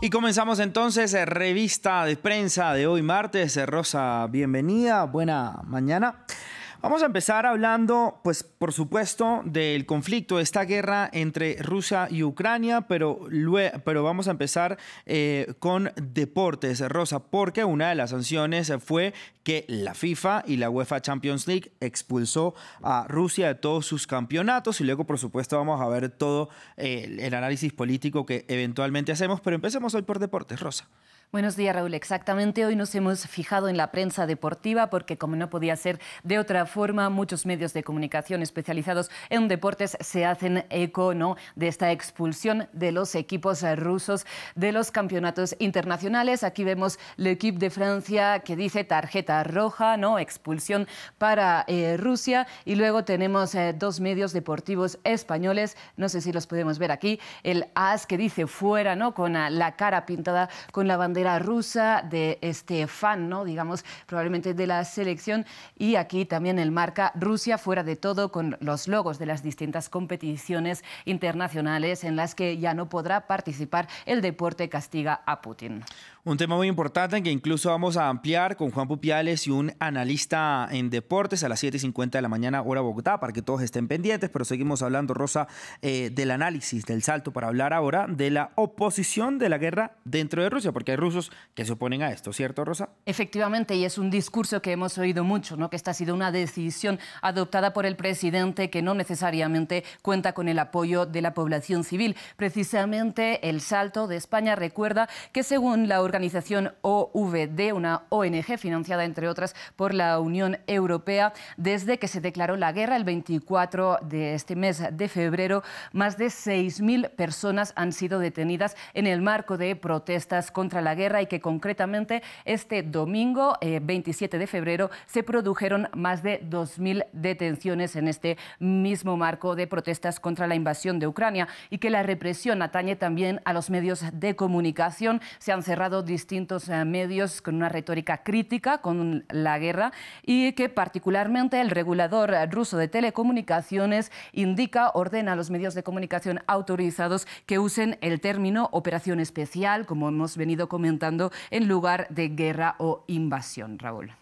Y comenzamos entonces eh, revista de prensa de hoy martes. Eh, Rosa, bienvenida, buena mañana. Vamos a empezar hablando, pues por supuesto, del conflicto, de esta guerra entre Rusia y Ucrania, pero, pero vamos a empezar eh, con deportes, Rosa, porque una de las sanciones fue que la FIFA y la UEFA Champions League expulsó a Rusia de todos sus campeonatos y luego, por supuesto, vamos a ver todo eh, el análisis político que eventualmente hacemos, pero empecemos hoy por deportes, Rosa. Buenos días, Raúl. Exactamente, hoy nos hemos fijado en la prensa deportiva porque, como no podía ser de otra forma, muchos medios de comunicación especializados en deportes se hacen eco ¿no? de esta expulsión de los equipos rusos de los campeonatos internacionales. Aquí vemos el equipo de Francia que dice tarjeta roja, ¿no? expulsión para eh, Rusia. Y luego tenemos eh, dos medios deportivos españoles, no sé si los podemos ver aquí, el AS que dice fuera, ¿no? con la cara pintada con la bandera bandera rusa de este fan, ¿no? digamos, probablemente de la selección. Y aquí también el marca Rusia fuera de todo con los logos de las distintas competiciones internacionales en las que ya no podrá participar el deporte castiga a Putin. Un tema muy importante que incluso vamos a ampliar con Juan Pupiales y un analista en deportes a las 7.50 de la mañana hora Bogotá para que todos estén pendientes, pero seguimos hablando, Rosa, eh, del análisis del salto para hablar ahora de la oposición de la guerra dentro de Rusia, porque hay que se oponen a esto, ¿cierto, Rosa? Efectivamente, y es un discurso que hemos oído mucho, ¿no? que esta ha sido una decisión adoptada por el presidente que no necesariamente cuenta con el apoyo de la población civil. Precisamente el salto de España recuerda que según la organización OVD, una ONG financiada entre otras por la Unión Europea, desde que se declaró la guerra el 24 de este mes de febrero, más de 6.000 personas han sido detenidas en el marco de protestas contra la guerra y que concretamente este domingo, 27 eh, de febrero, se produjeron más de 2.000 detenciones en este mismo marco de protestas contra la invasión de Ucrania y que la represión atañe también a los medios de comunicación. Se han cerrado distintos eh, medios con una retórica crítica con la guerra y que particularmente el regulador eh, ruso de telecomunicaciones indica, ordena a los medios de comunicación autorizados que usen el término operación especial, como hemos venido comentando en lugar de guerra o invasión, Raúl.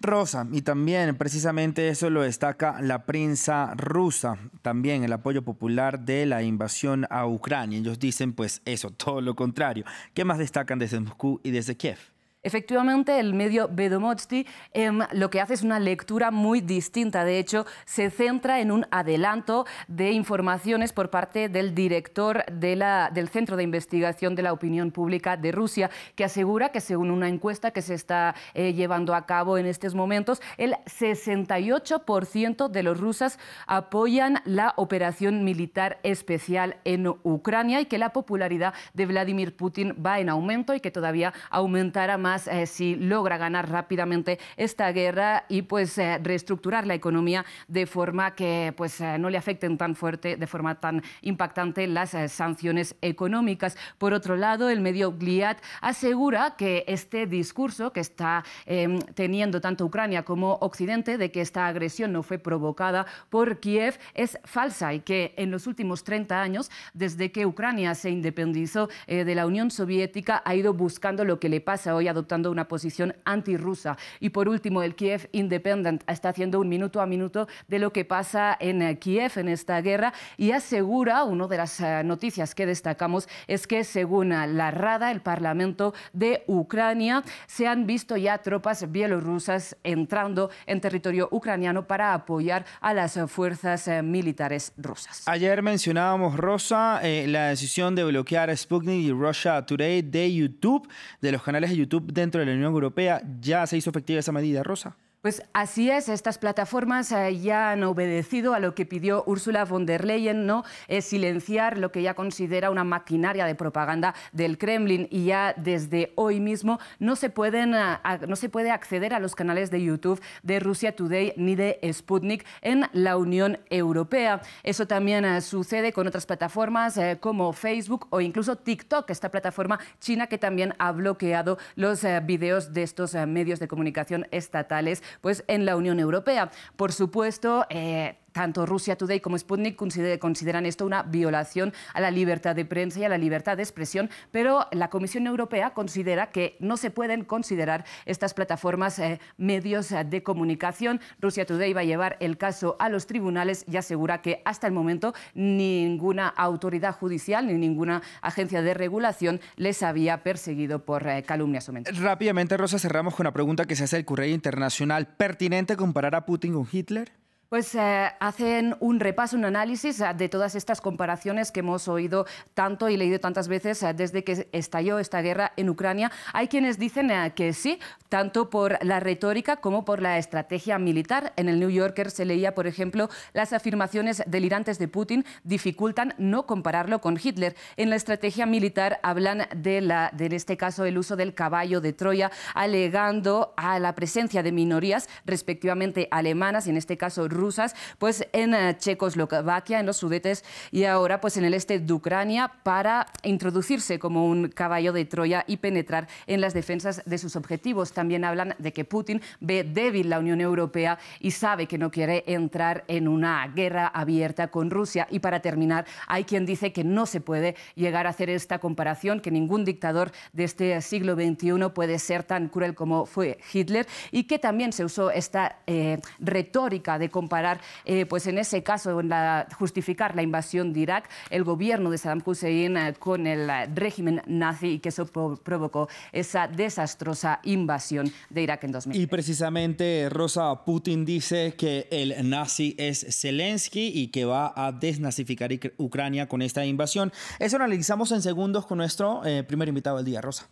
Rosa, y también precisamente eso lo destaca la prensa rusa, también el apoyo popular de la invasión a Ucrania. Ellos dicen pues eso, todo lo contrario. ¿Qué más destacan desde Moscú y desde Kiev? Efectivamente, el medio Vedomosti em, lo que hace es una lectura muy distinta. De hecho, se centra en un adelanto de informaciones por parte del director de la, del Centro de Investigación de la Opinión Pública de Rusia, que asegura que, según una encuesta que se está eh, llevando a cabo en estos momentos, el 68% de los rusas apoyan la operación militar especial en Ucrania y que la popularidad de Vladimir Putin va en aumento y que todavía aumentará más eh, si logra ganar rápidamente esta guerra y pues eh, reestructurar la economía de forma que pues eh, no le afecten tan fuerte, de forma tan impactante las sanciones económicas. Por otro lado, el medio Gliad asegura que este discurso que está em, teniendo tanto Ucrania como Occidente de que esta agresión no fue provocada por Kiev es falsa y que en los últimos 30 años, desde que Ucrania se independizó de la Unión Soviética, ha ido buscando lo que le pasa hoy a adoptando una posición antirrusa. Y por último, el Kiev Independent está haciendo un minuto a minuto de lo que pasa en eh, Kiev en esta guerra y asegura, una de las eh, noticias que destacamos es que según eh, la Rada, el Parlamento de Ucrania, se han visto ya tropas bielorrusas entrando en territorio ucraniano para apoyar a las fuerzas militares rusas. Ayer mencionábamos, Rosa, la decisión de bloquear Sputnik y Russia Today de YouTube, de los canales de YouTube dentro de la Unión Europea ya se hizo efectiva esa medida, Rosa. Pues así es, estas plataformas eh, ya han obedecido a lo que pidió Ursula von der Leyen, ¿no? silenciar lo que ya considera una maquinaria de propaganda del Kremlin y ya desde hoy mismo no se, pueden, eh, puede acceder a los canales de YouTube de Rusia Today ni de Sputnik en la Unión Europea. Eso también eh, sucede con otras plataformas como Facebook o incluso TikTok, esta plataforma china que también ha bloqueado los videos de estos medios de comunicación estatales pues, en la Unión Europea. Por supuesto, eh, tanto Rusia Today como Sputnik consideran esto una violación a la libertad de prensa y a la libertad de expresión, pero la Comisión Europea considera que no se pueden considerar estas plataformas eh, medios de comunicación. Rusia Today va a llevar el caso a los tribunales y asegura que hasta el momento ninguna autoridad judicial ni ninguna agencia de regulación les había perseguido por eh, calumnias o mentiras. Rápidamente, Rosa, cerramos con una pregunta que se hace el Correo Internacional. ¿Pertinente comparar a Putin con Hitler? Pues eh, hacen un repaso, un análisis eh, de todas estas comparaciones que hemos oído tanto y leído tantas veces eh, desde que estalló esta guerra en Ucrania. Hay quienes dicen que sí, tanto por la retórica como por la estrategia militar. En el New Yorker se leía, por ejemplo, las afirmaciones delirantes de Putin dificultan no compararlo con Hitler. En la estrategia militar hablan de, la, en este caso, el uso del caballo de Troya, alegando a la presencia de minorías, respectivamente alemanas en este caso rusas, pues en eh, Checoslovaquia, en los Sudetes y ahora pues en el este de Ucrania para introducirse como un caballo de Troya y penetrar en las defensas de sus objetivos. También hablan de que Putin ve débil la Unión Europea y sabe que no quiere entrar en una guerra abierta con Rusia. Y para terminar, hay quien dice que no se puede llegar a hacer esta comparación, que ningún dictador de este siglo XXI puede ser tan cruel como fue Hitler y que también se usó esta eh, retórica de comparación comparar, eh, pues en ese caso, la, justificar la invasión de Irak, el gobierno de Saddam Hussein eh, con el eh, régimen nazi y que eso provocó esa desastrosa invasión de Irak en 2000. Y precisamente Rosa Putin dice que el nazi es Zelensky y que va a desnazificar Ucrania con esta invasión. Eso analizamos en segundos con nuestro primer invitado del día, Rosa.